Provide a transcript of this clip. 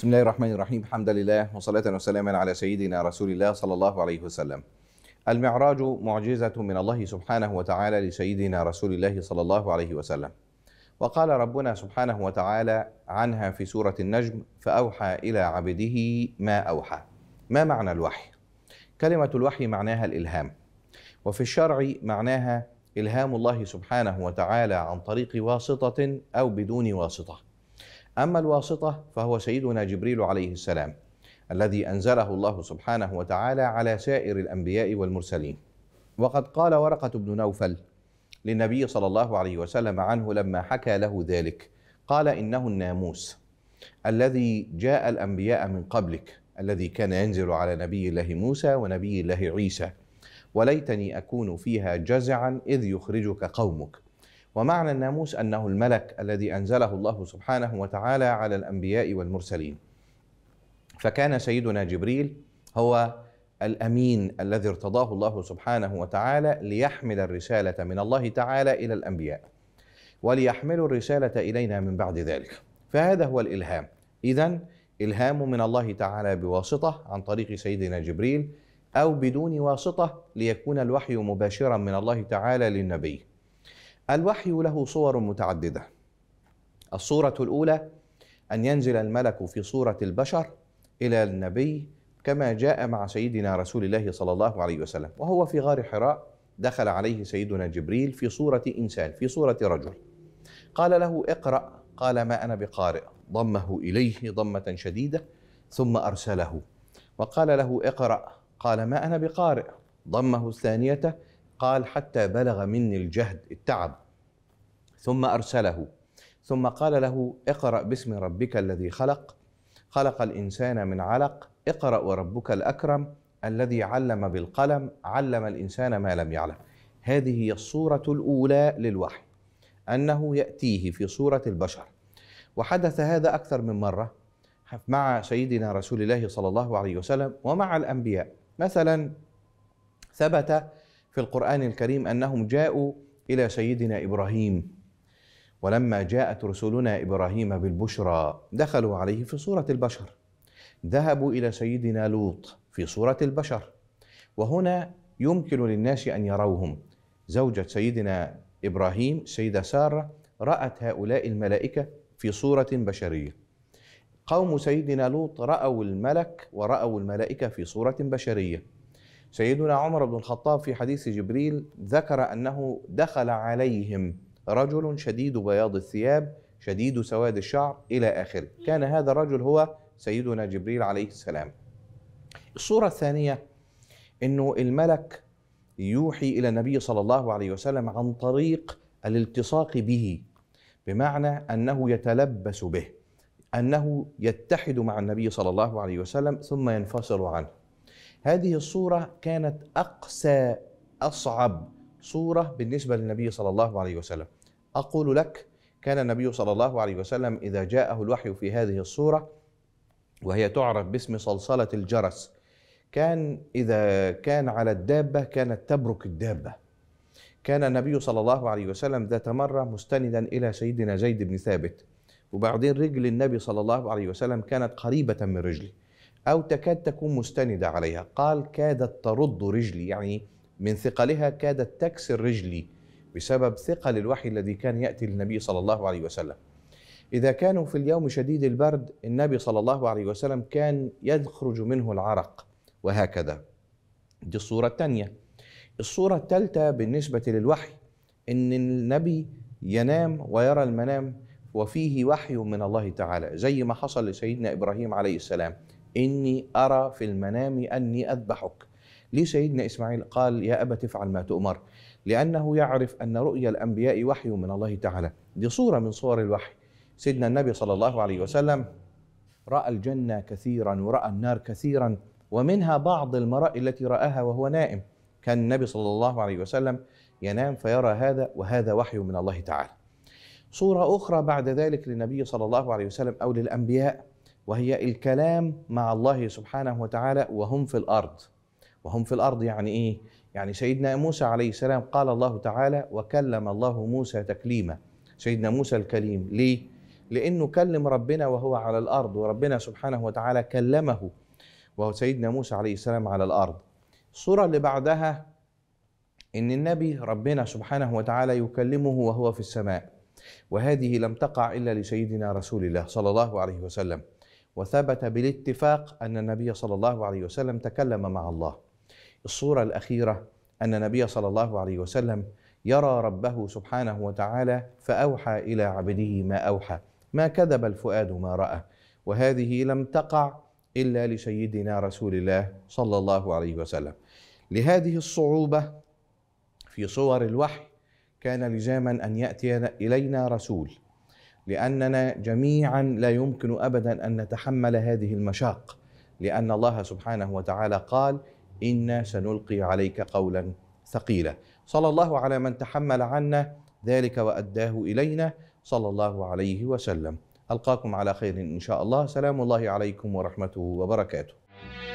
بسم الله الرحمن الرحيم الحمد لله وصلاة وسلاما على سيدنا رسول الله صلى الله عليه وسلم المعراج معجزة من الله سبحانه وتعالى لسيدنا رسول الله صلى الله عليه وسلم وقال ربنا سبحانه وتعالى عنها في سورة النجم فأوحى إلى عبده ما أوحى ما معنى الوحي؟ كلمة الوحي معناها الإلهام وفي الشرع معناها إلهام الله سبحانه وتعالى عن طريق واسطة أو بدون واسطة أما الواسطة فهو سيدنا جبريل عليه السلام الذي أنزله الله سبحانه وتعالى على سائر الأنبياء والمرسلين وقد قال ورقة بن نوفل للنبي صلى الله عليه وسلم عنه لما حكى له ذلك قال إنه الناموس الذي جاء الأنبياء من قبلك الذي كان ينزل على نبي الله موسى ونبي الله عيسى وليتني أكون فيها جزعا إذ يخرجك قومك ومعنى الناموس انه الملك الذي انزله الله سبحانه وتعالى على الانبياء والمرسلين فكان سيدنا جبريل هو الامين الذي ارتضاه الله سبحانه وتعالى ليحمل الرساله من الله تعالى الى الانبياء وليحملوا الرساله الينا من بعد ذلك فهذا هو الالهام اذا الهام من الله تعالى بواسطه عن طريق سيدنا جبريل او بدون واسطه ليكون الوحي مباشرا من الله تعالى للنبي الوحي له صور متعدده الصوره الاولى ان ينزل الملك في صوره البشر الى النبي كما جاء مع سيدنا رسول الله صلى الله عليه وسلم وهو في غار حراء دخل عليه سيدنا جبريل في صوره انسان في صوره رجل قال له اقرا قال ما انا بقارئ ضمه اليه ضمه شديده ثم ارسله وقال له اقرا قال ما انا بقارئ ضمه الثانيه قال حتى بلغ مني الجهد التعب ثم أرسله ثم قال له اقرأ باسم ربك الذي خلق خلق الإنسان من علق اقرأ وربك الأكرم الذي علم بالقلم علم الإنسان ما لم يعلم هذه هي الصورة الأولى للوحي أنه يأتيه في صورة البشر وحدث هذا أكثر من مرة مع سيدنا رسول الله صلى الله عليه وسلم ومع الأنبياء مثلا ثبت في القرآن الكريم أنهم جاءوا إلى سيدنا إبراهيم ولما جاءت رسلنا إبراهيم بالبشرى دخلوا عليه في صورة البشر ذهبوا إلى سيدنا لوط في صورة البشر وهنا يمكن للناس أن يروهم زوجة سيدنا إبراهيم سيدة سارة رأت هؤلاء الملائكة في صورة بشرية قوم سيدنا لوط رأوا الملك ورأوا الملائكة في صورة بشرية سيدنا عمر بن الخطاب في حديث جبريل ذكر انه دخل عليهم رجل شديد بياض الثياب شديد سواد الشعر الى اخره كان هذا الرجل هو سيدنا جبريل عليه السلام الصوره الثانيه انه الملك يوحي الى النبي صلى الله عليه وسلم عن طريق الالتصاق به بمعنى انه يتلبس به انه يتحد مع النبي صلى الله عليه وسلم ثم ينفصل عنه هذه الصورة كانت أقسى أصعب صورة بالنسبة للنبي صلى الله عليه وسلم أقول لك كان النبي صلى الله عليه وسلم إذا جاءه الوحي في هذه الصورة وهي تعرف باسم صلصلة الجرس كان إذا كان على الدابة كانت تبرك الدابة كان النبي صلى الله عليه وسلم ذات مرة مستندا إلى سيدنا زيد بن ثابت وبعدين رجل النبي صلى الله عليه وسلم كانت قريبة من رجلي أو تكاد تكون مستندة عليها قال كادت ترد رجلي يعني من ثقلها كادت تكسر رجلي بسبب ثقل الوحي الذي كان يأتي للنبي صلى الله عليه وسلم إذا كانوا في اليوم شديد البرد النبي صلى الله عليه وسلم كان يخرج منه العرق وهكذا دي الصورة الثانية الصورة الثالثة بالنسبة للوحي إن النبي ينام ويرى المنام وفيه وحي من الله تعالى زي ما حصل لسيدنا إبراهيم عليه السلام إني أرى في المنام أني أذبحك ليه سيدنا إسماعيل قال يا أبا تفعل ما تؤمر لأنه يعرف أن رؤيا الأنبياء وحي من الله تعالى دي صورة من صور الوحي سيدنا النبي صلى الله عليه وسلم رأى الجنة كثيرا ورأى النار كثيرا ومنها بعض المرأة التي رآها وهو نائم كان النبي صلى الله عليه وسلم ينام فيرى هذا وهذا وحي من الله تعالى صورة أخرى بعد ذلك للنبي صلى الله عليه وسلم أو للأنبياء وهي الكلام مع الله سبحانه وتعالى وهم في الارض وهم في الارض يعني ايه يعني سيدنا موسى عليه السلام قال الله تعالى وكلم الله موسى تكليما سيدنا موسى الكليم ليه لانه كلم ربنا وهو على الارض وربنا سبحانه وتعالى كلمه وهو سيدنا موسى عليه السلام على الارض الصوره اللي بعدها ان النبي ربنا سبحانه وتعالى يكلمه وهو في السماء وهذه لم تقع الا لسيدنا رسول الله صلى الله عليه وسلم وثبت بالاتفاق أن النبي صلى الله عليه وسلم تكلم مع الله الصورة الأخيرة أن النبي صلى الله عليه وسلم يرى ربه سبحانه وتعالى فأوحى إلى عبده ما أوحى ما كذب الفؤاد ما رأى وهذه لم تقع إلا لسيدنا رسول الله صلى الله عليه وسلم لهذه الصعوبة في صور الوحي كان لزاما أن يأتي إلينا رسول لاننا جميعا لا يمكن ابدا ان نتحمل هذه المشاق لان الله سبحانه وتعالى قال انا سنلقي عليك قولا ثقيلا صلى الله على من تحمل عنا ذلك واداه الينا صلى الله عليه وسلم القاكم على خير ان شاء الله سلام الله عليكم ورحمته وبركاته